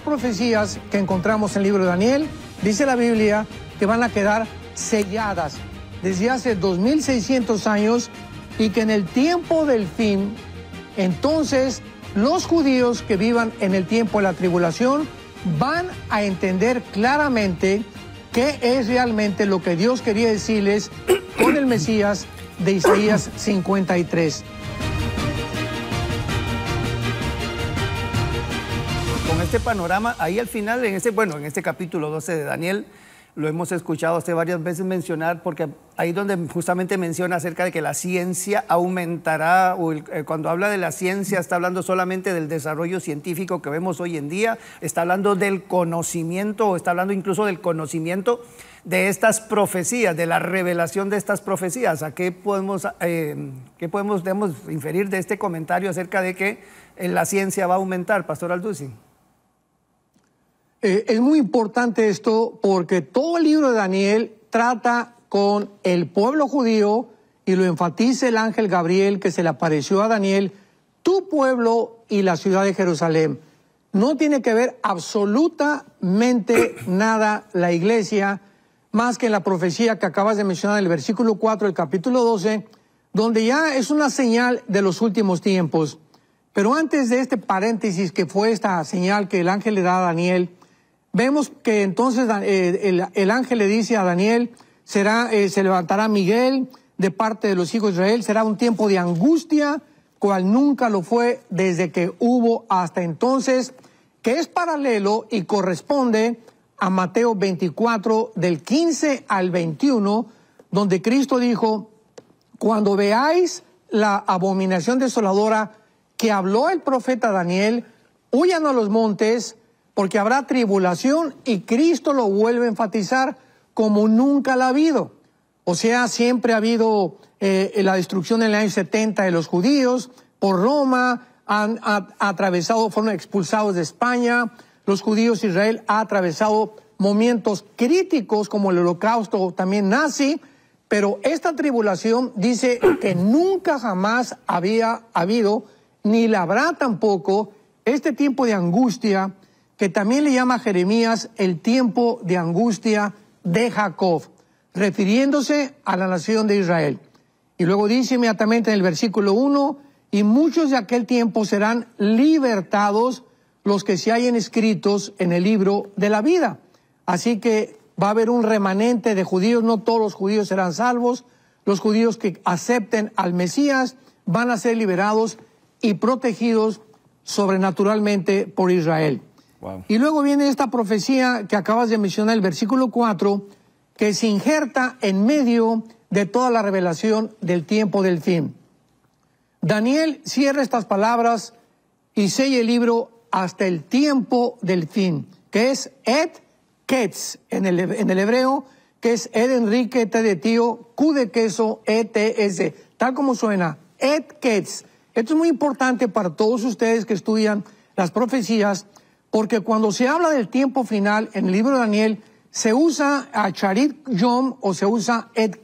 profecías que encontramos en el libro de Daniel, dice la Biblia que van a quedar selladas desde hace 2600 años y que en el tiempo del fin, entonces los judíos que vivan en el tiempo de la tribulación van a entender claramente qué es realmente lo que Dios quería decirles con el Mesías de Isaías 53. panorama, ahí al final, en este bueno, en este capítulo 12 de Daniel, lo hemos escuchado usted varias veces mencionar, porque ahí donde justamente menciona acerca de que la ciencia aumentará, o eh, cuando habla de la ciencia está hablando solamente del desarrollo científico que vemos hoy en día, está hablando del conocimiento, o está hablando incluso del conocimiento de estas profecías, de la revelación de estas profecías. ¿A qué podemos, eh, podemos inferir de este comentario acerca de que eh, la ciencia va a aumentar, Pastor Alducin? Eh, es muy importante esto porque todo el libro de Daniel trata con el pueblo judío y lo enfatiza el ángel Gabriel que se le apareció a Daniel, tu pueblo y la ciudad de Jerusalén. No tiene que ver absolutamente nada la iglesia más que en la profecía que acabas de mencionar, en el versículo 4 del capítulo 12, donde ya es una señal de los últimos tiempos. Pero antes de este paréntesis que fue esta señal que el ángel le da a Daniel, Vemos que entonces eh, el, ángel le dice a Daniel, será, eh, se levantará Miguel de parte de los hijos de Israel, será un tiempo de angustia, cual nunca lo fue desde que hubo hasta entonces, que es paralelo y corresponde a Mateo 24, del 15 al 21, donde Cristo dijo, cuando veáis la abominación desoladora que habló el profeta Daniel, huyan a los montes, porque habrá tribulación y Cristo lo vuelve a enfatizar como nunca la ha habido. O sea, siempre ha habido eh, la destrucción en el año 70 de los judíos por Roma, han atravesado, fueron expulsados de España, los judíos Israel ha atravesado momentos críticos como el holocausto también nazi, pero esta tribulación dice que nunca jamás había habido, ni la habrá tampoco, este tiempo de angustia, que también le llama Jeremías el tiempo de angustia de Jacob, refiriéndose a la nación de Israel. Y luego dice inmediatamente en el versículo 1, y muchos de aquel tiempo serán libertados los que se hayan escritos en el libro de la vida. Así que va a haber un remanente de judíos, no todos los judíos serán salvos, los judíos que acepten al Mesías van a ser liberados y protegidos sobrenaturalmente por Israel. Y luego viene esta profecía que acabas de mencionar, el versículo 4, que se injerta en medio de toda la revelación del tiempo del fin. Daniel cierra estas palabras y sella el libro hasta el tiempo del fin, que es Ed Ketz en el, en el hebreo, que es Ed Enrique, T de tío, Q de queso, ETS, tal como suena, Ed Ketz. Esto es muy importante para todos ustedes que estudian las profecías, porque cuando se habla del tiempo final en el libro de Daniel, se usa a charit yom o se usa Ed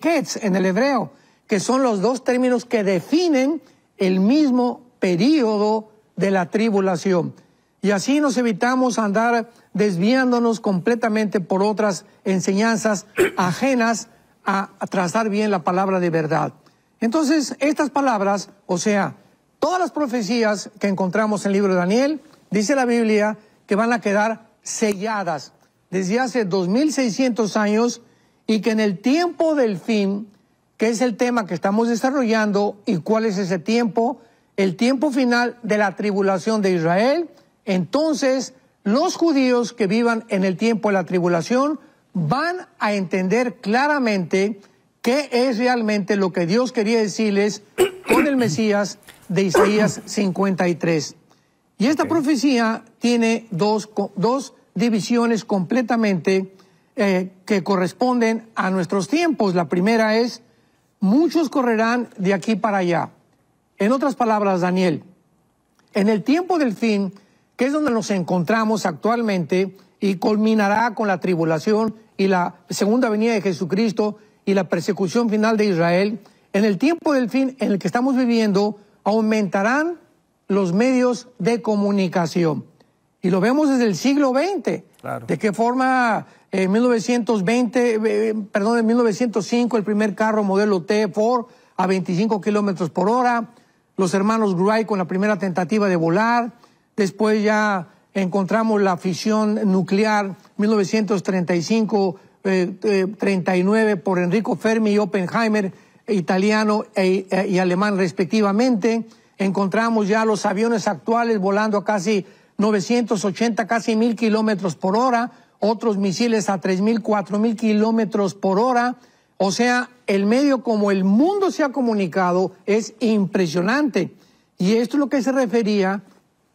en el hebreo, que son los dos términos que definen el mismo periodo de la tribulación. Y así nos evitamos andar desviándonos completamente por otras enseñanzas ajenas a trazar bien la palabra de verdad. Entonces, estas palabras, o sea, todas las profecías que encontramos en el libro de Daniel, dice la Biblia, que van a quedar selladas desde hace 2.600 años y que en el tiempo del fin, que es el tema que estamos desarrollando, ¿y cuál es ese tiempo? El tiempo final de la tribulación de Israel. Entonces, los judíos que vivan en el tiempo de la tribulación van a entender claramente qué es realmente lo que Dios quería decirles con el Mesías de Isaías 53. Y esta profecía tiene dos, dos divisiones completamente eh, que corresponden a nuestros tiempos. La primera es, muchos correrán de aquí para allá. En otras palabras, Daniel, en el tiempo del fin, que es donde nos encontramos actualmente y culminará con la tribulación y la segunda venida de Jesucristo y la persecución final de Israel, en el tiempo del fin en el que estamos viviendo, aumentarán los medios de comunicación. Y lo vemos desde el siglo XX. ¿De qué forma eh, en 1920, eh, perdón, en 1905 el primer carro modelo T Ford a 25 kilómetros por hora? Los hermanos Gruy con la primera tentativa de volar. Después ya encontramos la fisión nuclear 1935-39 eh, por Enrico Fermi y Oppenheimer, italiano e, e, y alemán respectivamente encontramos ya los aviones actuales volando a casi 980, casi mil kilómetros por hora, otros misiles a 3000, 4000 kilómetros por hora. O sea, el medio como el mundo se ha comunicado es impresionante. Y esto es lo que se refería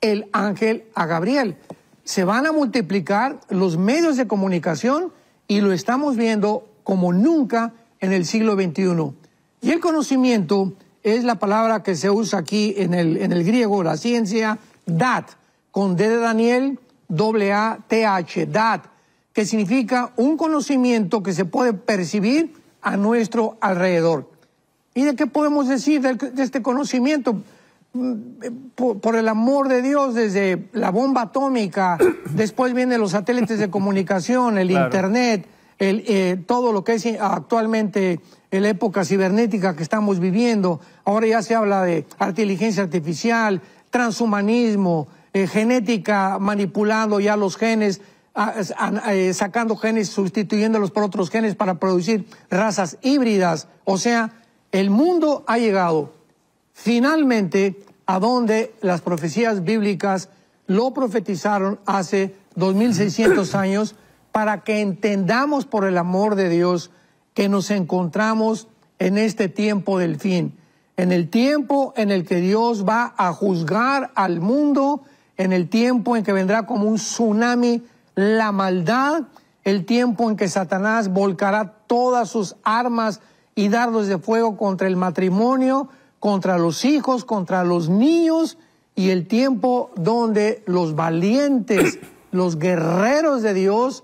el ángel a Gabriel. Se van a multiplicar los medios de comunicación y lo estamos viendo como nunca en el siglo XXI. Y el conocimiento es la palabra que se usa aquí en el, en el griego, la ciencia, dat, con D de Daniel, w A, T H, dat, que significa un conocimiento que se puede percibir a nuestro alrededor. ¿Y de qué podemos decir de, este conocimiento? Mm, por, el amor de Dios, desde la bomba atómica, después vienen los satélites de comunicación, el Internet, eh, todo lo que es eh, actualmente eh, la época cibernética que estamos viviendo. Ahora ya se habla de inteligencia artificial, transhumanismo, genética manipulando ya los genes, sacando genes, sustituyéndolos por otros genes para producir razas híbridas. O sea, el mundo ha llegado finalmente a donde las profecías bíblicas lo profetizaron hace 2.600 años para que entendamos por el amor de Dios que nos encontramos en este tiempo del fin, en el tiempo en el que Dios va a juzgar al mundo, en el tiempo en que vendrá como un tsunami la maldad, el tiempo en que Satanás volcará todas sus armas y dardos de fuego contra el matrimonio, contra los hijos, contra los niños y el tiempo donde los valientes, los guerreros de Dios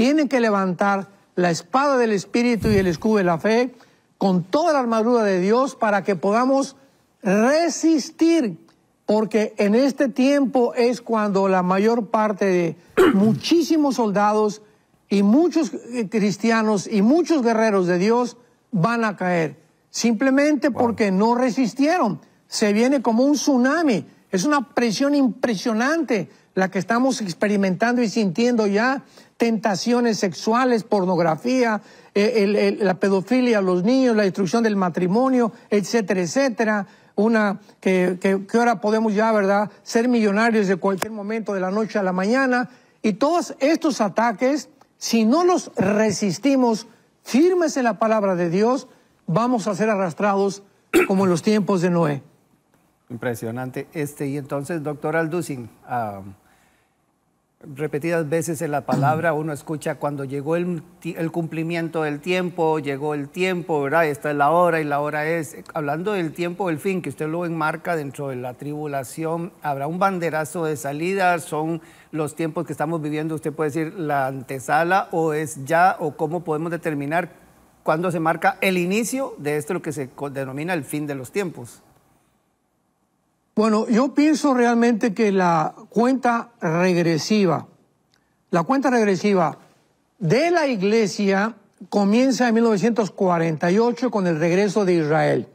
tienen que levantar la espada del Espíritu y el escudo de la fe con toda la armadura de Dios para que podamos resistir, porque en este tiempo es cuando la mayor parte de muchísimos soldados y muchos eh, cristianos y muchos guerreros de Dios van a caer, simplemente porque no resistieron. Se viene como un tsunami, es una presión impresionante la que estamos experimentando y sintiendo ya, tentaciones sexuales, pornografía, eh, la pedofilia, a los niños, la destrucción del matrimonio, etcétera, etcétera. Una que, que, ahora podemos ya, ¿verdad?, ser millonarios de cualquier momento, de la noche a la mañana. Y todos estos ataques, si no los resistimos firmes en la palabra de Dios, vamos a ser arrastrados como en los tiempos de Noé. Impresionante. Este, y entonces, doctor Alducin, ah, repetidas veces en la palabra uno escucha cuando llegó el, cumplimiento del tiempo, llegó el tiempo, ¿verdad? Esta es la hora y la hora es. Hablando del tiempo, el fin, que usted lo enmarca dentro de la tribulación, habrá un banderazo de salida, son los tiempos que estamos viviendo, usted puede decir la antesala o es ya o cómo podemos determinar cuándo se marca el inicio de esto, lo que se denomina el fin de los tiempos. Bueno, yo pienso realmente que la cuenta regresiva, la cuenta regresiva de la Iglesia comienza en 1948 con el regreso de Israel.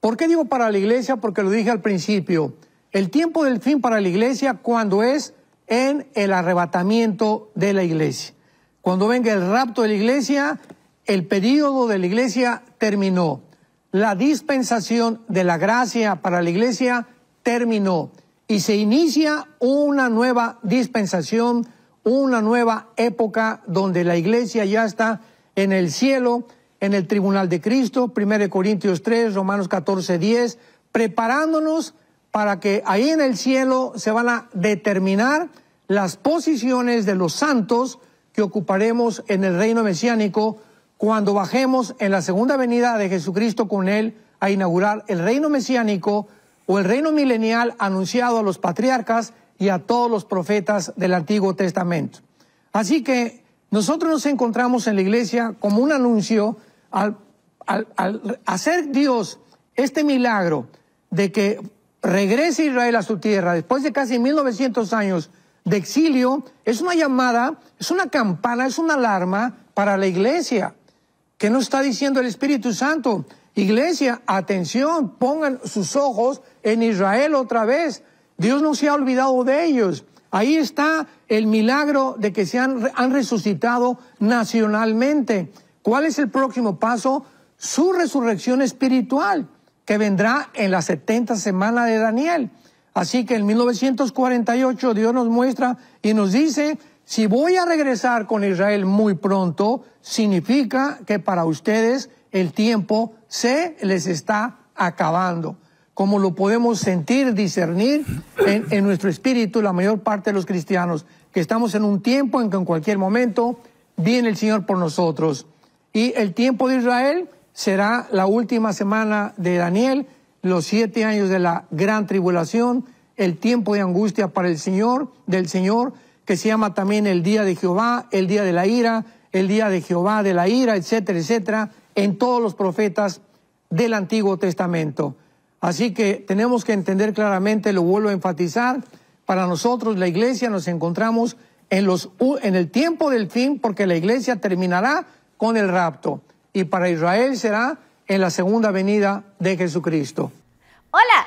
¿Por qué digo para la Iglesia? Porque lo dije al principio. El tiempo del fin para la Iglesia cuando es en el arrebatamiento de la Iglesia. Cuando venga el rapto de la Iglesia, el periodo de la Iglesia terminó. La dispensación de la gracia para la Iglesia terminó y se inicia una nueva dispensación, una nueva época donde la iglesia ya está en el cielo, en el tribunal de Cristo, 1 Corintios 3, Romanos 14, 10, preparándonos para que ahí en el cielo se van a determinar las posiciones de los santos que ocuparemos en el reino mesiánico cuando bajemos en la segunda venida de Jesucristo con él a inaugurar el reino mesiánico o el reino milenial anunciado a los patriarcas y a todos los profetas del Antiguo Testamento. Así que nosotros nos encontramos en la iglesia como un anuncio al, hacer Dios este milagro de que regrese Israel a su tierra después de casi 1900 años de exilio, es una llamada, es una campana, es una alarma para la iglesia. que nos está diciendo el Espíritu Santo? Iglesia, atención, pongan sus ojos en Israel otra vez. Dios no se ha olvidado de ellos. Ahí está el milagro de que se han, resucitado nacionalmente. ¿Cuál es el próximo paso? Su resurrección espiritual, que vendrá en la 70 semana de Daniel. Así que en 1948 Dios nos muestra y nos dice, si voy a regresar con Israel muy pronto, significa que para ustedes el tiempo se les está acabando. Como lo podemos sentir, discernir en, nuestro espíritu la mayor parte de los cristianos, que estamos en un tiempo en que en cualquier momento viene el Señor por nosotros. Y el tiempo de Israel será la última semana de Daniel, los siete años de la gran tribulación, el tiempo de angustia para el Señor, del Señor, que se llama también el día de Jehová, el día de la ira, el día de Jehová de la ira, etcétera, etcétera en todos los profetas del Antiguo Testamento. Así que tenemos que entender claramente, lo vuelvo a enfatizar, para nosotros la iglesia nos encontramos en, los, en el tiempo del fin porque la iglesia terminará con el rapto y para Israel será en la segunda venida de Jesucristo. Hola,